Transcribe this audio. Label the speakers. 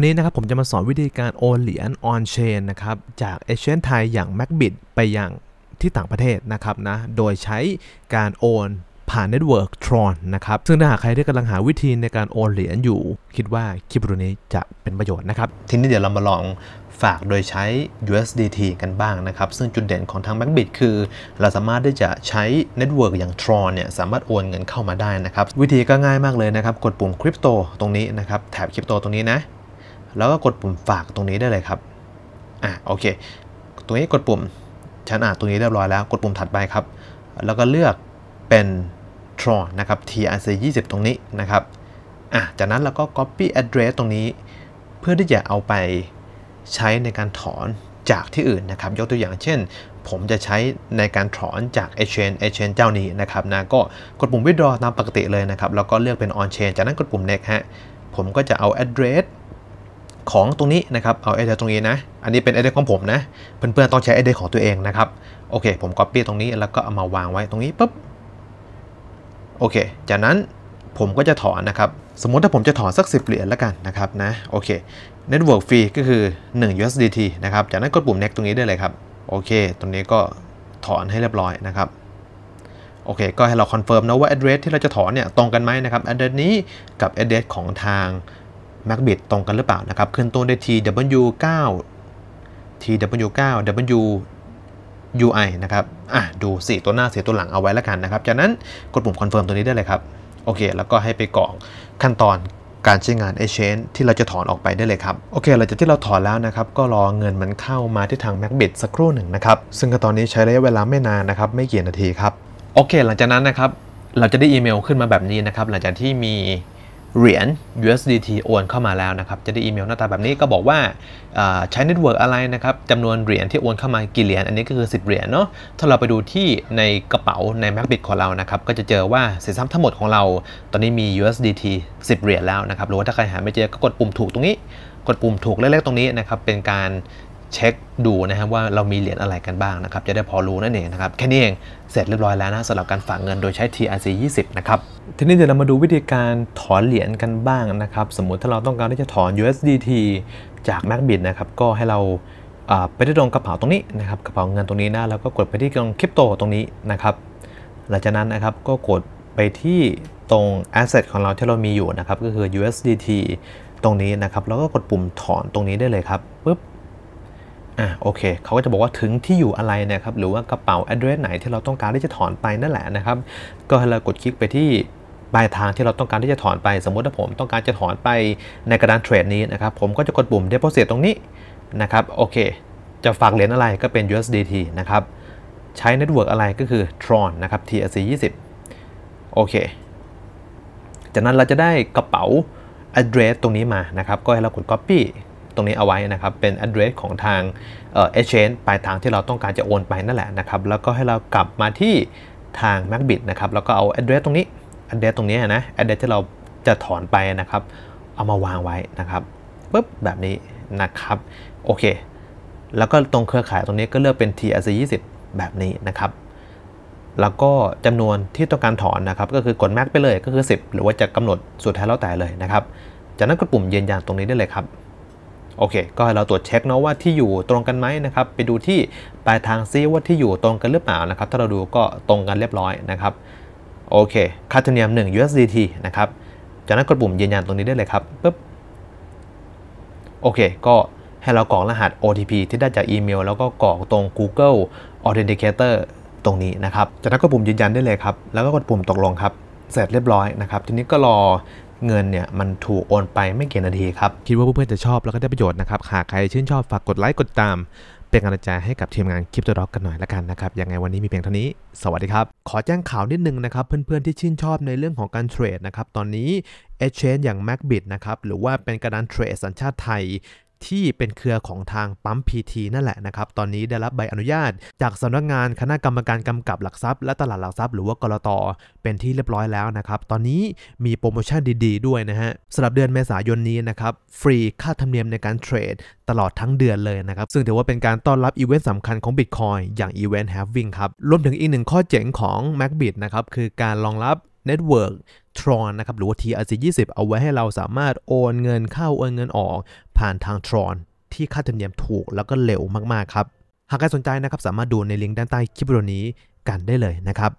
Speaker 1: วันนี้นะครับผมจะมาสอนวิธีการโอนเหรียญออนเชนนะครับ จากเอเชียนไทยอย่าง MacBit ไปยังที่ต่างประเทศนะครับนะ โดยใช้การโอน ผ่านเน็ตเวิร์กทรอนนะครับ ซึ่งถ้าหากใครที่กำลังหาวิธีในการโอนเหรียญอยู่คิดว่าคลิปตัวนี้จะเป็นประโยชน์นะครับ ทีนี้เดี๋ยวเรามาลองฝากโดยใช้ USDT กันบ้างนะครับ ซึ่งจุดเด่นของทาง Backbit คือ เราสามารถที่จะใช้เน็ตเวิร์กอย่างทรอนเนี่ยสามารถโอนเงินเข้ามาได้นะครับวิธีก็ง่ายมากเลยนะครับกดปุ่มคริปโตตรงนี้นะครับแถบคริปโตตรงนี้นะแล้วก็กดปุ่มฝากตรงนี้ได้เลยครับ อ่ะโอเคตรงนี้กดปุ่มฉันอ่านตรงนี้เรียบร้อยแล้ว กดปุ่มถัดไปครับ แล้วก็เลือกเป็น Tron นะครับ TRC 20ตรงนี้นะครับ อ่ะ จากนั้นเราก็ Copy Address ตรงนี้ เพื่อที่จะเอาไปใช้ในการถอนจากที่อื่นนะครับ ยกตัวอย่างเช่น ผมจะใช้ในการถอนจาก e อ c h a n g e e x c h a n g เจ้านี้นะครับนะก็กดปุ่ม Withdraw ตามปกติเลยนะครับ แล้วก็เลือกเป็น On Chain จากนั้นกดปุ่ม Next ฮะ ผมก็จะเอา address ของตรงนี้นะครับเอาไอเดียตรงนี้นะ อันนี้เป็นไอเดียของผมนะ เพื่อนๆต้องใช้ไอเดียของตัวเองนะครับโอเคผมกปปี้ตรงนี้แล้วก็เอามาวางไว้ตรงนี้ปุ๊บโอเค จากนั้นผมก็จะถอนนะครับ สมมติถ้าผมจะถอนสัก 10 เหรียญแล้วกันนะครับนะโอเค Network Fee ก็คือ 1 USDT นะครับจากนั้นกดปุ่ม Next ตรงนี้ได้เลยครับโอเคตรงนี้ก็ถอนให้เรียบร้อยนะครับโอเคก็ให้เราคอนเฟิร์มนะว่า address ที่เราจะถอนเนี่ยตรงกันไหมนะครับ address นี้กับ address ของทาง Macbeth ตรงกันหรือเปล่านะครับขึ้นต้นด้วย TW9 TW9 W UI นะครับ อ่ะ ดู 4 ตัวหน้า4ตัวหลังเอาไว้แล้วกันนะครับ จากนั้นกดปุ่มคอนเฟิร์มตัวนี้ได้เลยครับ โอเค แล้วก็ให้ไปกรอกขั้นตอนการใช้งาน Exchange ที่เราจะถอนออกไปได้เลยครับ โอเค หลังจากที่เราถอนแล้วนะครับ ก็รอเงินมันเข้ามาที่ทาง Macbeth สักครู่หนึ่งนะครับ ซึ่งตอนนี้ใช้ระยะเวลาไม่นานนะครับ ไม่กี่นาทีครับ โอเค หลังจากนั้นนะครับ เราจะได้อีเมลขึ้นมาแบบนี้นะครับ หลังจากที่มีเหรียญ USDT โอนเข้ามาแล้วนะครับ จะได้อีเมลหน้าตาแบบนี้ก็บอกว่าใช้เน็ตเวิร์กอะไรนะครับ จำนวนเหรียญที่โอนเข้ามากี่เหรียญ อันนี้ก็คือ10เหรียญเนาะ ถ้าเราไปดูที่ในกระเป๋าใน MacBit ของเรานะครับ ก็จะเจอว่าสินทรัพย์ทั้งหมดของเราตอนนี้มี USDT 10เหรียญแล้วนะครับ หรือว่าถ้าใครหาไม่เจอ ก็กดปุ่มถูกตรงนี้ กดปุ่มถูกเล็กๆตรงนี้นะครับ เป็นการเช็คดูนะครับว่าเรามีเหรียญอะไรกันบ้างนะครับ จะได้พอรู้นั่นเองนะครับแค่นี้เองเสร็จเรียบร้อยแล้วนะสำหรับการฝากเงินโดยใช้ TRC 20นะครับทีนี้เดี๋ยวเรามาดูวิธีการถอนเหรียญกันบ้างนะครับสมมุติถ้าเราต้องการที่จะถอน USDT จาก MacBit นะครับก็ให้เราไปที่ตรงกระเป๋าตรงนี้นะครับกระเป๋าเงินตรงนี้นะแล้วก็กดไปที่ตรงคริปโตตรงนี้นะครับหลังจากนั้นนะครับก็กดไปที่ตรงแอสเซทของเราที่เรามีอยู่นะครับก็คือ USDT ตรงนี้นะครับแล้วก็กดปุ่มถอนตรงนี้ได้เลยครับปุ๊บอ่ะโอเคเขาก็จะบอกว่าถึงที่อยู่อะไรนะครับหรือว่ากระเป๋า address ไหนที่เราต้องการที่จะถอนไปนั่นแหละนะครับก็ให้เรากดคลิกไปที่ปลายทางที่เราต้องการที่จะถอนไปสมมติถ้าผมต้องการจะถอนไปในกระดานเทรดนี้นะครับ ผมก็จะกดปุ่ม deposit ตรงนี้นะครับโอเค จะฝากเหรียญอะไรก็เป็น USDT นะครับใช้เน็ตเวิร์กอะไรก็คือ Tron นะครับ TRC 20โอเคจากนั้นเราจะได้กระเป๋า address ตรงนี้มานะครับก็ให้เรากด copy ตรงนี้เอาไว้นะครับเป็น address ของทางเอเจนต์ h n ปลายทางที่เราต้องการจะโอนไปนั่นแหละนะครับแล้วก็ให้เรากลับมาที่ทาง Macbit นะครับแล้วก็เอา address ตรงนี้ address ตรงนี้นะ address ที่เราจะถอนไปนะครับ เอามาวางไว้นะครับปึ๊บแบบนี้นะครับโอเค แล้วก็ตรงเครือข่ายตรงนี้ก็เลือกเป็น TRC 20แบบนี้นะครับ แล้วก็จำนวนที่ต้องการถอนนะครับ ก็คือกดแม็กไปเลยก็คือ 10 หรือว่าจะกำหนดสุดท้ายแล้วแต่เลยนะครับ จากนั้นกดปุ่มยืนยันตรงนี้ได้เลยครับโอเค ก็เราตรวจเช็คเนาะว่าที่อยู่ตรงกันไหมนะครับ ไปดูที่ปลายทางซิว่าที่อยู่ตรงกันหรือเปล่านะครับ ถ้าเราดูก็ตรงกันเรียบร้อยนะครับ โอเค คาทรรเนียม 1 USDT นะครับจากนั้นกดปุ่มยืนยันตรงนี้ได้เลยครับ ปึ๊บ โอเค ก็ให้เรากรอกรหัส OTP ที่ได้จากอีเมลแล้วก็กรอกตรง Google Authenticator ตรงนี้นะครับ จากนั้นกดปุ่มยืนยันได้เลยครับ แล้วก็กดปุ่มตกลงครับ เสร็จเรียบร้อยนะครับ ทีนี้ก็รอเงินเนี่ยมันถูกโอนไปไม่เกี่นาทีครับคิดว่าเพื่อนๆจะชอบแล้วก็ได้ประโยชน์นะครับหากใครชื่นชอบฝากกดไลค์กดตาม เป็นกำลังใจให้กับทีมงานคลิปตัวร็อกกันหน่อยละกันนะครับยังไงวันนี้มีเพียงเท่านี้สวัสดีครับ ขอแจ้งข่าวนิดนึงนะครับเพื่อนๆที่ชื่นชอบในเรื่องของการเทรดนะครับตอนนี้ Exchange อย่าง m a c b i t นะครับหรือว่าเป็นกระดานเทรดสัญชาติไทยที่เป็นเครือของทางปั๊มพีทีนั่นแหละนะครับตอนนี้ได้รับใบอนุญาต จากสำนักงานคณะกรรมการกำกับหลักทรัพย์และตลาดหลักทรัพย์หรือว่ากรตเป็นที่เรียบร้อยแล้วนะครับ ตอนนี้มีโปรโมชั่นดีๆด้วยนะฮะสำหรับเดือนเมษายนนี้นะครับฟรีค่าธรรมเนียมในการเทรดตลอดทั้งเดือนเลยนะครับซึ่งถือว่าเป็นการต้อนรับอีเวนต์สำคัญของ Bitcoin อย่างอีเวนต์ Halving ครับรวมถึงอีกหนึ่งข้อเจ๋งของ m a c b i t นะครับคือการรองรับ Network ทรอนนะครับหรือว่า TRC 20เอาไว้ให้เราสามารถโอนเงินเข้าโอนเงินออก ผ่านทางทรอนที่ค่าธรรมเนียมถูกแล้วก็เร็วมาก ๆ ครับ หากใครสนใจนะครับ สามารถดูในลิงก์ด้านใต้คลิปวิดีโอนี้กันได้เลยนะครับ